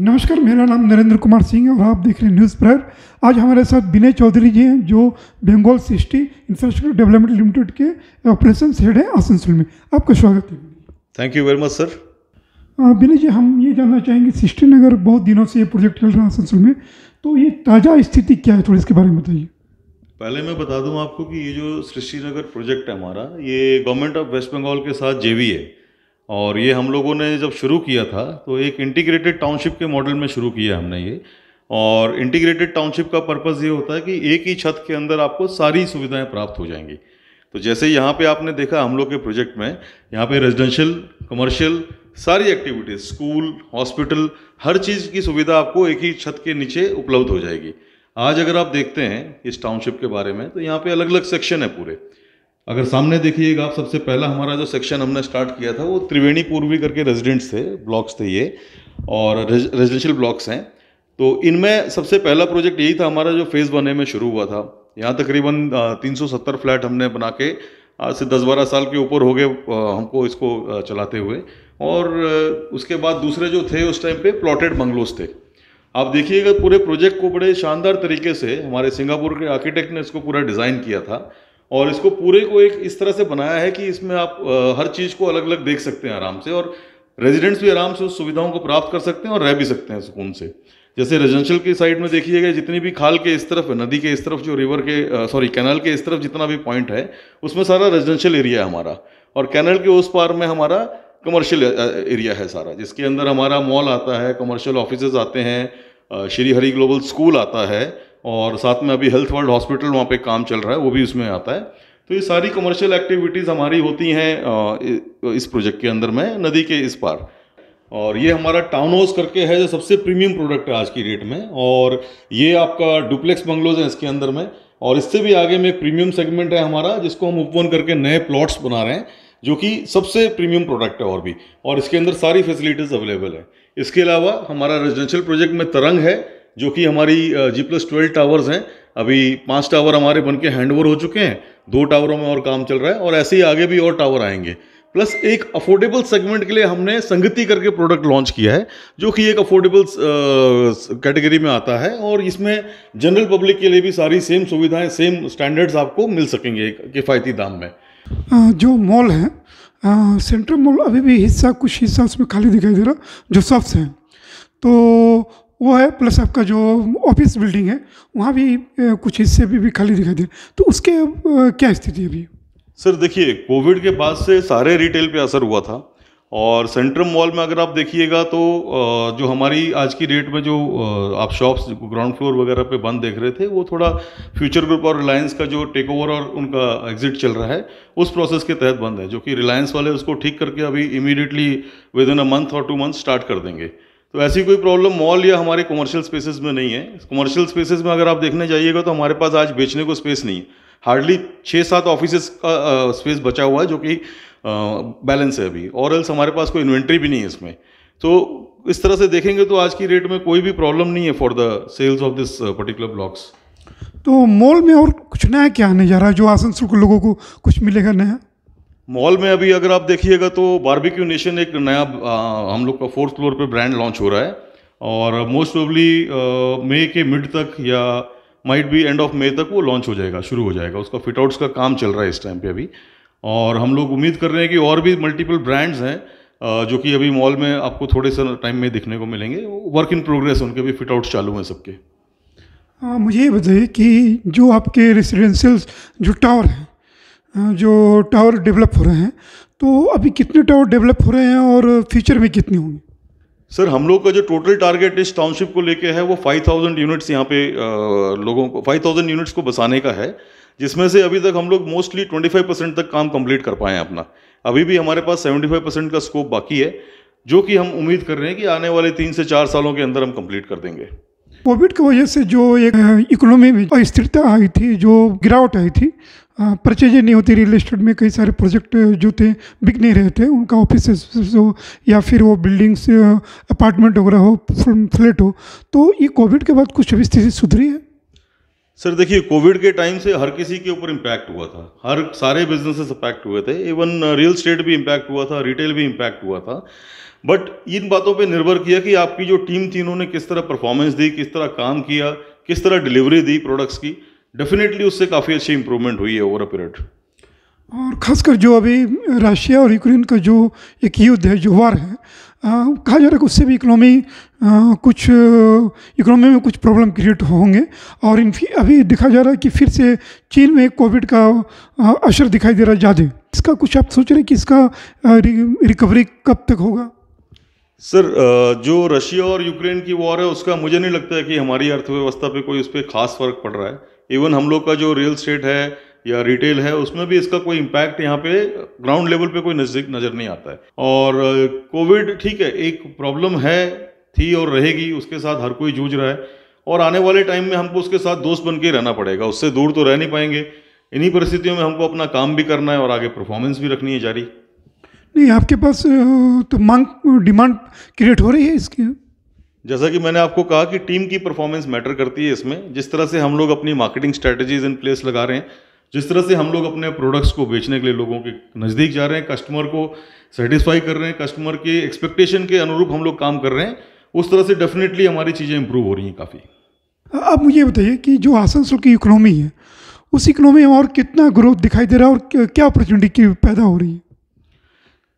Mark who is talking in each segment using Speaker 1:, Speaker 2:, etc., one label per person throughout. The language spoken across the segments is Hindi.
Speaker 1: नमस्कार मेरा नाम नरेंद्र कुमार सिंह है और आप देख रहे हैं न्यूज़ प्रायर आज हमारे साथ विनय चौधरी जी हैं जो बंगाल सिस्टी इंफ्रास्ट्रक्चर डेवलपमेंट लिमिटेड के ऑपरेशन हेड हैं आसनसोल में आपका स्वागत है
Speaker 2: thank you very much sir
Speaker 1: Vinay ji हम ये जानना चाहेंगे सिस्टी नगर बहुत दिनों से ये प्रोजेक्ट चल रहा है आसनसोल में तो ये ताज़ा स्थिति क्या है थोड़ी इसके बारे में बताइए
Speaker 2: पहले मैं बता दूं आपको कि ये जो सृष्टि नगर प्रोजेक्ट है हमारा ये गवर्नमेंट ऑफ वेस्ट बंगाल के साथ जेवी है और ये हम लोगों ने जब शुरू किया था तो एक इंटीग्रेटेड टाउनशिप के मॉडल में शुरू किया हमने ये और इंटीग्रेटेड टाउनशिप का पर्पज़ ये होता है कि एक ही छत के अंदर आपको सारी सुविधाएं प्राप्त हो जाएंगी तो जैसे यहाँ पे आपने देखा हम लोग के प्रोजेक्ट में यहाँ पे रेजिडेंशियल कमर्शियल सारी एक्टिविटीज़ स्कूल हॉस्पिटल हर चीज़ की सुविधा आपको एक ही छत के नीचे उपलब्ध हो जाएगी आज अगर आप देखते हैं इस टाउनशिप के बारे में तो यहाँ पर अलग अलग सेक्शन है पूरे अगर सामने देखिएगा आप सबसे पहला हमारा जो सेक्शन हमने स्टार्ट किया था वो त्रिवेणी पूर्वी करके रेजिडेंट्स थे ब्लॉक्स थे ये और रेजिडेंशियल ब्लॉक्स हैं तो इनमें सबसे पहला प्रोजेक्ट यही था हमारा जो फेज़ वन ए में शुरू हुआ था यहाँ तकरीबन 370 फ्लैट हमने बना के आज से 10-12 साल के ऊपर हो गए हमको इसको चलाते हुए और उसके बाद दूसरे जो थे उस टाइम पे प्लॉटेड बंगलोज थे आप देखिएगा पूरे प्रोजेक्ट को बड़े शानदार तरीके से हमारे सिंगापुर के आर्किटेक्ट ने इसको पूरा डिज़ाइन किया था और इसको पूरे को एक इस तरह से बनाया है कि इसमें आप हर चीज़ को अलग अलग देख सकते हैं आराम से और रेजिडेंट्स भी आराम से उस सुविधाओं को प्राप्त कर सकते हैं और रह भी सकते हैं सुकून से जैसे रेजिडेंशियल की साइड में देखिएगा जितनी भी खाल के इस तरफ नदी के इस तरफ जो रिवर के सॉरी कैनल के इस तरफ जितना भी पॉइंट है उसमें सारा रेजिडेंशियल एरिया है हमारा और कैनल के उस पार में हमारा कमर्शियल एरिया है सारा जिसके अंदर हमारा मॉल आता है कमर्शियल ऑफिस आते हैं श्री हरि ग्लोबल स्कूल आता है और साथ में अभी हेल्थ वर्ल्ड हॉस्पिटल वहाँ पे काम चल रहा है वो भी उसमें आता है तो ये सारी कमर्शियल एक्टिविटीज़ हमारी होती हैं इस प्रोजेक्ट के अंदर में नदी के इस पार और ये हमारा टाउन हाउस करके है जो सबसे प्रीमियम प्रोडक्ट है आज की रेट में और ये आपका डुप्लेक्स बंगलोज है इसके अंदर में और इससे भी आगे में प्रीमियम सेगमेंट है हमारा जिसको हम उपवन करके नए प्लॉट्स बना रहे हैं जो कि सबसे प्रीमियम प्रोडक्ट है और भी और इसके अंदर सारी फैसिलिटीज़ अवेलेबल है इसके अलावा हमारा रेजिडेंशियल प्रोजेक्ट में तरंग है जो कि हमारी जी प्लस ट्वेल्व टावर्स हैं अभी पांच टावर हमारे बन के हैंड ओवर हो चुके हैं दो टावरों में और काम चल रहा है और ऐसे ही आगे भी और टावर आएंगे प्लस एक अफोर्डेबल सेगमेंट के लिए हमने संगति करके प्रोडक्ट लॉन्च किया है जो कि एक अफोर्डेबल कैटेगरी में आता है और इसमें जनरल पब्लिक के लिए भी सारी सेम सुविधाएं सेम स्टैंडर्ड्स आपको मिल सकेंगे किफ़ायती दाम
Speaker 1: में जो मॉल है सेंट्रल मॉल अभी भी हिस्सा कुछ हिस्सा उसमें खाली दिखाई दे रहा जो सब्स हैं तो वो है प्लस आपका जो ऑफिस बिल्डिंग है वहाँ भी कुछ हिस्से भी, भी खाली दिखाई दे तो उसके क्या स्थिति है अभी
Speaker 2: सर देखिए कोविड के बाद से सारे रिटेल पे असर हुआ था और सेंट्रम मॉल में अगर आप देखिएगा तो जो हमारी आज की डेट में जो आप शॉप्स ग्राउंड फ्लोर वगैरह पे बंद देख रहे थे वो थोड़ा फ्यूचर ग्रुप और रिलायंस का जो टेक ओवर और उनका एग्जिट चल रहा है उस प्रोसेस के तहत बंद है जो कि रिलायंस वाले उसको ठीक करके अभी immediately within a month और टू मंथ स्टार्ट कर देंगे तो ऐसी कोई प्रॉब्लम मॉल या हमारे कमर्शियल स्पेसेस में नहीं है कमर्शियल स्पेसेस में अगर आप देखने जाइएगा तो हमारे पास आज बेचने को स्पेस नहीं है हार्डली छः सात ऑफिस का स्पेस बचा हुआ है जो कि बैलेंस है अभी और एल्स हमारे पास कोई इन्वेंट्री भी नहीं है इसमें तो इस तरह से देखेंगे तो आज की रेट में कोई भी प्रॉब्लम नहीं है for the sales of this particular blocks
Speaker 1: तो मॉल में और कुछ नया क्या आने जा रहा है जो आसनसोल के लोगों को कुछ मिलेगा नया
Speaker 2: मॉल में अभी अगर आप देखिएगा तो बारबेक्यू नेशन एक नया आ, हम लोग का फोर्थ फ्लोर पे ब्रांड लॉन्च हो रहा है और मोस्ट प्रोबली मई के मिड तक या might be end of May तक वो लॉन्च हो जाएगा शुरू हो जाएगा उसका फिटआउट्स का काम चल रहा है इस टाइम पे अभी और हम लोग उम्मीद कर रहे हैं कि और भी मल्टीपल ब्रांड्स हैं जो कि अभी मॉल में आपको थोड़े से टाइम में दिखने को मिलेंगे वर्क इन प्रोग्रेस उनके भी फिटआउट्स चालू हैं सबके
Speaker 1: हाँ मुझे ये बताइए कि जो आपके रेसिडेंशियल जो टावर हैं जो टावर डेवलप हो रहे हैं तो अभी कितने टावर डेवलप हो रहे हैं और फ्यूचर में कितने होंगे
Speaker 2: सर हम लोग का जो टोटल टारगेट इस टाउनशिप को लेके है वो 5000 यूनिट्स यहाँ पे लोगों को 5000 यूनिट्स को बसाने का है जिसमें से अभी तक हम लोग मोस्टली 25 परसेंट तक काम कंप्लीट कर पाए हैं अपना अभी भी हमारे पास 75 परसेंट का स्कोप बाकी है जो कि हम उम्मीद कर रहे हैं कि आने वाले तीन से चार सालों के अंदर हम कंप्लीट कर देंगे
Speaker 1: कोविड की वजह से जो एक इकोनॉमी में अस्थिरता आई थी जो गिरावट आई थी परचेजें नहीं होती रियल इस्टेट में कई सारे प्रोजेक्ट जो थे बिक नहीं रहे थे उनका ऑफिस हो या फिर वो बिल्डिंग्स अपार्टमेंट वगैरह हो फ्लैट हो तो ये कोविड के बाद कुछ स्थिति सुधरी है
Speaker 2: सर देखिए कोविड के टाइम से हर किसी के ऊपर इम्पैक्ट हुआ था हर सारे बिजनेसेस इम्पैक्ट हुए थे इवन रियल स्टेट भी इम्पैक्ट हुआ था रिटेल भी इम्पैक्ट हुआ था बट इन बातों पे निर्भर किया कि आपकी जो टीम थी इन्होंने किस तरह परफॉर्मेंस दी किस तरह काम किया किस तरह डिलीवरी दी प्रोडक्ट्स की डेफिनेटली उससे काफ़ी अच्छी इंप्रूवमेंट हुई है ओवर अ पीरियड
Speaker 1: और खासकर जो अभी रशिया और यूक्रेन का जो एक युद्ध है जो वार है कहा जा रहा है कि उससे भी इकोनॉमी कुछ इकोनॉमी में कुछ प्रॉब्लम क्रिएट होंगे और इन अभी देखा जा रहा है कि फिर से चीन में कोविड का असर दिखाई दे रहा है ज़्यादा इसका कुछ आप सोच रहे हैं कि इसका रिकवरी कब तक होगा
Speaker 2: सर uh, जो रशिया और यूक्रेन की वॉर है उसका मुझे नहीं लगता है कि हमारी अर्थव्यवस्था पे कोई उस पर खास फर्क पड़ रहा है इवन हम लोग का जो रियल स्टेट है या रिटेल है उसमें भी इसका कोई इम्पैक्ट यहाँ पे ग्राउंड लेवल पे कोई नज़दीक नज़र नहीं आता है और कोविड uh, ठीक है एक प्रॉब्लम है थी और रहेगी उसके साथ हर कोई जूझ रहा है और आने वाले टाइम में हमको उसके साथ दोस्त बन के रहना पड़ेगा उससे दूर तो रह नहीं पाएंगे इन्हीं परिस्थितियों में हमको अपना काम भी करना है और आगे परफॉर्मेंस भी रखनी है जारी
Speaker 1: नहीं आपके पास तो मांग डिमांड क्रिएट हो रही है इसकी
Speaker 2: जैसा कि मैंने आपको कहा कि टीम की परफॉर्मेंस मैटर करती है इसमें जिस तरह से हम लोग अपनी मार्केटिंग स्ट्रेटजीज इन प्लेस लगा रहे हैं जिस तरह से हम लोग अपने प्रोडक्ट्स को बेचने के लिए लोगों के नज़दीक जा रहे हैं कस्टमर को सेटिस्फाई कर रहे हैं कस्टमर के एक्सपेक्टेशन के अनुरूप हम लोग काम कर रहे हैं उस तरह से डेफिनेटली हमारी चीज़ें इंप्रूव हो रही हैं काफ़ी
Speaker 1: आप मुझे बताइए कि जो आसनसोल की इकोनॉमी है उस इकोनॉमी में और कितना ग्रोथ दिखाई दे रहा है और क्या अपॉर्चुनिटी पैदा हो रही है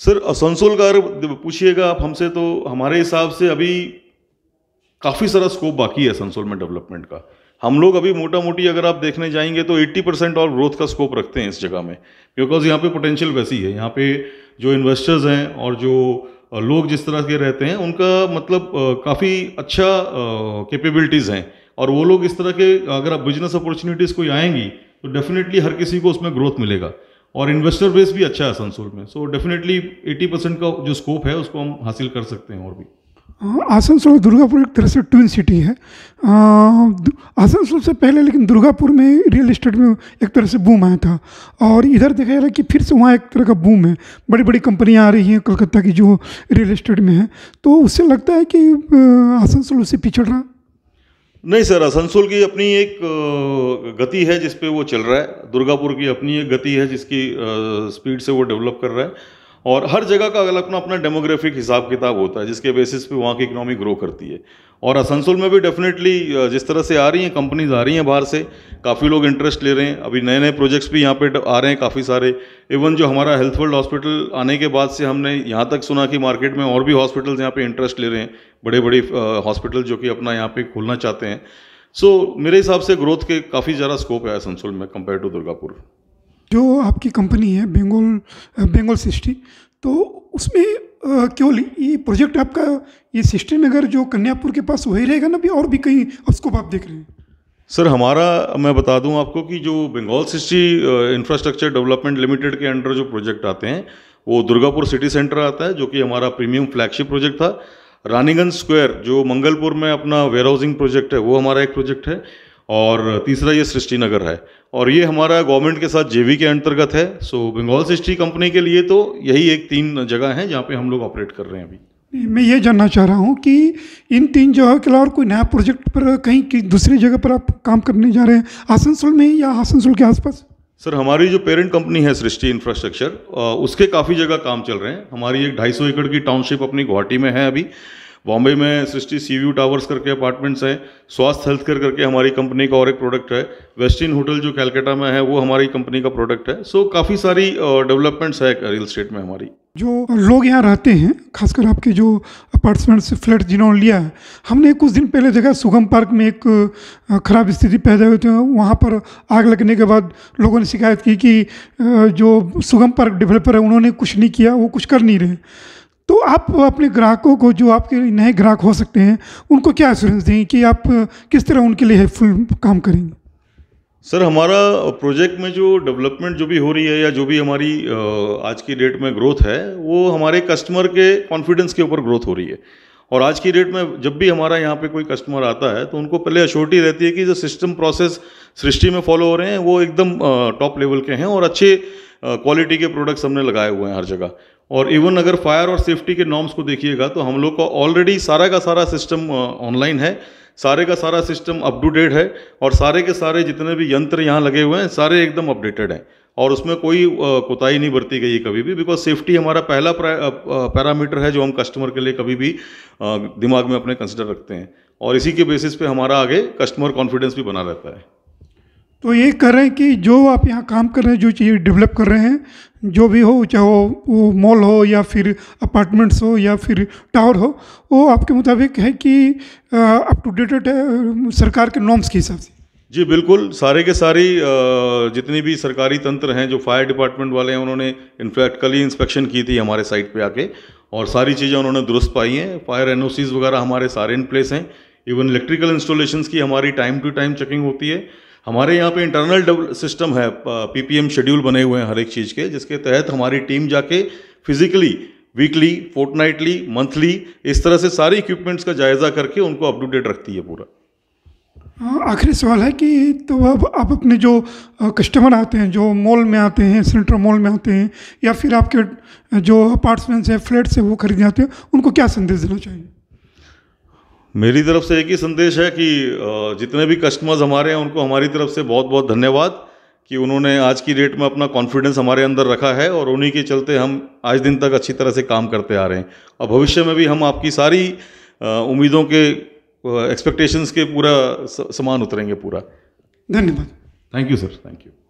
Speaker 2: सर असनसोल का अगर पूछिएगा आप हमसे तो हमारे हिसाब से अभी काफ़ी सारा स्कोप बाकी है आसनसोल में डेवलपमेंट का हम लोग अभी मोटा मोटी अगर आप देखने जाएंगे तो 80 परसेंट और ग्रोथ का स्कोप रखते हैं इस जगह में बिकॉज यहाँ पे पोटेंशियल वैसी है यहाँ पे जो इन्वेस्टर्स हैं और जो लोग जिस तरह के रहते हैं उनका मतलब काफ़ी अच्छा कैपेबिलिटीज़ हैं और वो लोग इस तरह के अगर आप बिजनेस अपॉर्चुनिटीज़ कोई आएंगी तो डेफिनेटली हर किसी को उसमें ग्रोथ मिलेगा और इन्वेस्टर बेस भी अच्छा है आसनसोल में सो डेफिनेटली 80 परसेंट का जो स्कोप है उसको हम हासिल कर सकते हैं और भी
Speaker 1: आसनसोल हाँ, दुर्गापुर एक तरह से ट्विन सिटी है आसनसोल से पहले लेकिन दुर्गापुर में रियल इस्टेट में एक तरह से बूम आया था और इधर देखा जा रहा है कि फिर से वहाँ एक तरह का बूम है बड़ी बड़ी कंपनियाँ आ रही हैं कलकत्ता की जो रियल इस्टेट में है तो उससे लगता है कि आसनसोल उससे पिछड़ रहा
Speaker 2: नहीं सर आसनसोल की अपनी एक गति है जिसपे वो चल रहा है दुर्गापुर की अपनी एक गति है जिसकी स्पीड से वो डेवलप कर रहा है और हर जगह का अलग अपना अपना डेमोग्राफिक हिसाब किताब होता है जिसके बेसिस पे वहाँ की इकनॉमी ग्रो करती है और आसनसोल में भी डेफिनेटली जिस तरह से आ रही हैं कंपनीज आ रही हैं बाहर से काफ़ी लोग इंटरेस्ट ले रहे हैं अभी नए नए प्रोजेक्ट्स भी यहाँ पे आ रहे हैं काफ़ी सारे इवन जो हमारा हेल्थ वर्ल्ड हॉस्पिटल आने के बाद से हमने यहाँ तक सुना कि मार्केट में और भी हॉस्पिटल्स यहाँ पर इंटरेस्ट ले रहे हैं बड़े बड़े हॉस्पिटल जो कि अपना यहाँ पर खोलना चाहते हैं सो so, मेरे हिसाब से ग्रोथ के काफ़ी ज़्यादा स्कोप है आसनसोल में कंपेयर टू दुर्गापुर
Speaker 1: जो आपकी कंपनी है बेंगोल बेंगोल सिस्टी तो उसमें केवल ये प्रोजेक्ट आपका ये सिस्टी नगर जो कन्यापुर के पास वही रहेगा ना भी और भी कहीं स्कोप आप देख रहे हैं
Speaker 2: सर हमारा मैं बता दूं आपको कि जो बंगाल सिस्टी इंफ्रास्ट्रक्चर डेवलपमेंट लिमिटेड के अंडर जो प्रोजेक्ट आते हैं वो दुर्गापुर सिटी सेंटर आता है जो कि हमारा प्रीमियम फ्लैगशिप प्रोजेक्ट था रानीगंज स्क्वायर जो मंगलपुर में अपना वेयर हाउसिंग प्रोजेक्ट है वो हमारा एक प्रोजेक्ट है और तीसरा ये सृष्टि नगर है और ये हमारा गवर्नमेंट के साथ जेवी के अंतर्गत है सो बंगाल सिस्ट्री कंपनी के लिए तो यही एक तीन जगह है जहाँ पे हम लोग ऑपरेट कर रहे हैं
Speaker 1: अभी मैं ये जानना चाह रहा हूँ कि इन तीन जगह के अलावा कोई नया प्रोजेक्ट पर कहीं दूसरी जगह पर आप काम करने जा रहे हैं आसनसोल में या आसनसोल के आसपास
Speaker 2: सर हमारी जो पेरेंट कंपनी है सृष्टि इंफ्रास्ट्रक्चर उसके काफ़ी जगह काम चल रहे हैं हमारी एक ढाई सौ एकड़ की टाउनशिप अपनी गुवाहाटी में है अभी बॉम्बे में सृष्टि सी व्यू टावर्स करके अपार्टमेंट्स हैं स्वास्थ्य हेल्थ केयर करके हमारी कंपनी का और एक प्रोडक्ट है वेस्टिन होटल जो कैलकाटा में है वो हमारी कंपनी का प्रोडक्ट है सो काफ़ी सारी डेवलपमेंट्स है रियल स्टेट में हमारी
Speaker 1: जो लोग यहाँ रहते हैं खासकर आपके जो अपार्टमेंट्स फ्लैट जिन्होंने लिया है हमने कुछ दिन पहले देखा सुगम पार्क में एक ख़राब स्थिति पैदा हुई थी वहाँ पर आग लगने के बाद लोगों ने शिकायत की कि जो सुगम पार्क डेवलपर है उन्होंने कुछ नहीं किया वो कुछ कर नहीं रहे तो आप अपने ग्राहकों को जो आपके नए ग्राहक हो सकते हैं उनको क्या एश्योरेंस दें कि आप किस तरह उनके लिए हेल्पफुल काम करेंगे
Speaker 2: सर हमारा प्रोजेक्ट में जो डेवलपमेंट जो भी हो रही है या जो भी हमारी आज की डेट में ग्रोथ है वो हमारे कस्टमर के कॉन्फिडेंस के ऊपर ग्रोथ हो रही है और आज की डेट में जब भी हमारा यहाँ पे कोई कस्टमर आता है तो उनको पहले अश्योरिटी रहती है कि जो सिस्टम प्रोसेस सृष्टि में फॉलो हो रहे हैं वो एकदम टॉप लेवल के हैं और अच्छे क्वालिटी के प्रोडक्ट्स हमने लगाए हुए हैं हर जगह और इवन अगर फायर और सेफ्टी के नॉर्म्स को देखिएगा तो हम लोग का ऑलरेडी सारा का सारा सिस्टम ऑनलाइन है सारे का सारा सिस्टम अप टू डेट है और सारे के सारे जितने भी यंत्र यहाँ लगे हुए हैं सारे एकदम अपडेटेड हैं और उसमें कोई कोताही नहीं बरती गई कभी भी बिकॉज सेफ्टी हमारा पहला पैरामीटर है जो हम कस्टमर के लिए कभी भी दिमाग में अपने कंसिडर रखते हैं और इसी के बेसिस पे हमारा आगे कस्टमर कॉन्फिडेंस भी बना रहता है
Speaker 1: तो ये कह रहे हैं कि जो आप यहाँ काम कर रहे हैं जो चीज़ डेवलप कर रहे हैं जो भी हो चाहे वो वो मॉल हो या फिर अपार्टमेंट्स हो या फिर टावर हो वो आपके मुताबिक है कि अप टू डेटेड है सरकार के नॉर्म्स के हिसाब से
Speaker 2: जी बिल्कुल सारे के सारी जितनी भी सरकारी तंत्र हैं जो फायर डिपार्टमेंट वाले हैं उन्होंने इनफैक्ट कल ही इंस्पेक्शन की थी हमारे साइट पर आके और सारी चीज़ें उन्होंने दुरुस्त पाई हैं फायर एन वगैरह हमारे सारे इन प्लेस हैं इवन इलेक्ट्रिकल इंस्टॉलेशंस की हमारी टाइम टू टाइम चेकिंग होती है हमारे यहाँ पे इंटरनल सिस्टम है पीपीएम शेड्यूल बने हुए हैं हर एक चीज़ के जिसके तहत हमारी टीम जाके फिजिकली वीकली फोर्टनाइटली मंथली इस तरह से सारे इक्विपमेंट्स का जायज़ा करके उनको अप टू डेट रखती है पूरा
Speaker 1: हाँ, आखिरी सवाल है कि तो अब आप अपने जो कस्टमर आते हैं जो मॉल में आते हैं सेंट्रल मॉल में आते हैं या फिर आपके जो अपार्टमेंट्स हैं फ्लैट्स हैं वो खरीदने आते हैं उनको क्या संदेश देना चाहिए
Speaker 2: मेरी तरफ से एक ही संदेश है कि जितने भी कस्टमर्स हमारे हैं उनको हमारी तरफ से बहुत बहुत धन्यवाद कि उन्होंने आज की डेट में अपना कॉन्फिडेंस हमारे अंदर रखा है और उन्हीं के चलते हम आज दिन तक अच्छी तरह से काम करते आ रहे हैं और भविष्य में भी हम आपकी सारी उम्मीदों के एक्सपेक्टेशंस के पूरा समान उतरेंगे पूरा धन्यवाद thank you sir thank you